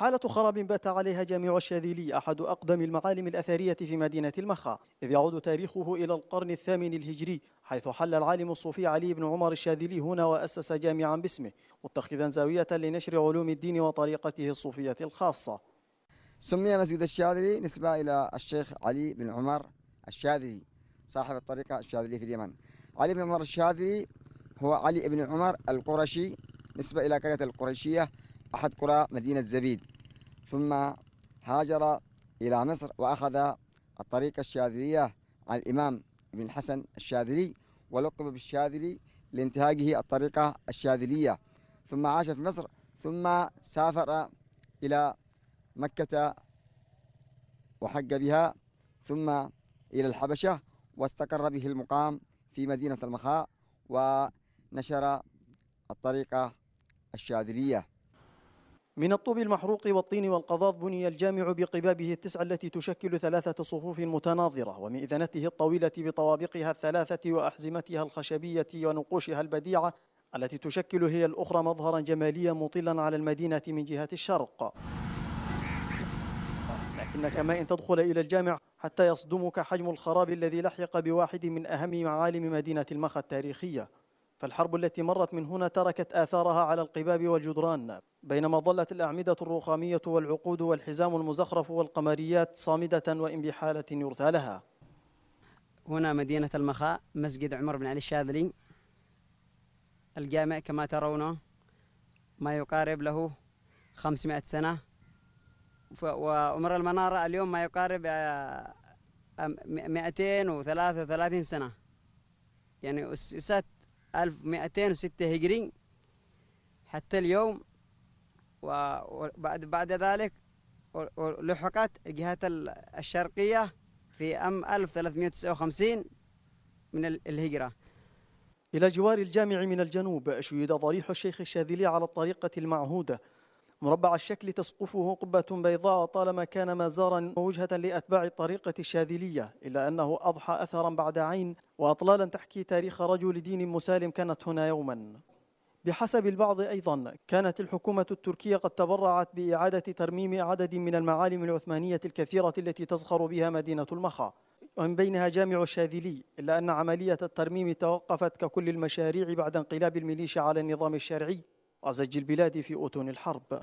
حالة خراب بات عليها جامع الشاذلي أحد أقدم المعالم الأثرية في مدينة المخا إذ يعود تاريخه إلى القرن الثامن الهجري حيث حل العالم الصوفي علي بن عمر الشاذلي هنا وأسس جامعا باسمه متخذا زاوية لنشر علوم الدين وطريقته الصوفية الخاصة سمي مسجد الشاذلي نسبة إلى الشيخ علي بن عمر الشاذلي صاحب الطريقة الشاذلية في اليمن علي بن عمر الشاذلي هو علي بن عمر القرشي نسبة إلى قرية القرشية أحد قرى مدينة زبيد ثم هاجر إلى مصر وأخذ الطريقة الشاذلية عن الإمام ابن الحسن الشاذلي ولقب بالشاذلي لانتهاجه الطريقة الشاذلية ثم عاش في مصر ثم سافر إلى مكة وحج بها ثم إلى الحبشة واستقر به المقام في مدينة المخاء ونشر الطريقة الشاذلية من الطوب المحروق والطين والقضاض بني الجامع بقبابه التسعة التي تشكل ثلاثة صفوف متناظرة ومئذنته الطويلة بطوابقها الثلاثة وأحزمتها الخشبية ونقوشها البديعة التي تشكل هي الأخرى مظهرا جماليا مطلا على المدينة من جهة الشرق لكنك ما إن تدخل إلى الجامع حتى يصدمك حجم الخراب الذي لحق بواحد من أهم معالم مدينة المخا التاريخية فالحرب التي مرت من هنا تركت آثارها على القباب والجدران بينما ظلت الأعمدة الرخامية والعقود والحزام المزخرف والقمريات صامدة وإن بحالة يرثى لها هنا مدينة المخاء مسجد عمر بن علي الشاذلي الجامع كما ترونه ما يقارب له 500 سنة وعمر المنارة اليوم ما يقارب 233 آه، آه، سنة يعني أسست 1206 هجري حتى اليوم وبعد بعد ذلك لحقت الجهات الشرقية في عام 1359 من الهجرة إلى جوار الجامع من الجنوب شيد ضريح الشيخ الشاذلي على الطريقة المعهودة مربع الشكل تسقفه قبة بيضاء طالما كان مزارا ووجهة لأتباع الطريقة الشاذلية إلا أنه أضحى أثرا بعد عين وأطلالا تحكي تاريخ رجل دين مسالم كانت هنا يوما بحسب البعض أيضا كانت الحكومة التركية قد تبرعت بإعادة ترميم عدد من المعالم العثمانية الكثيرة التي تزخر بها مدينة المخا ومن بينها جامع الشاذلي إلا أن عملية الترميم توقفت ككل المشاريع بعد انقلاب الميليشيا على النظام الشرعي أزج البلاد في أتون الحرب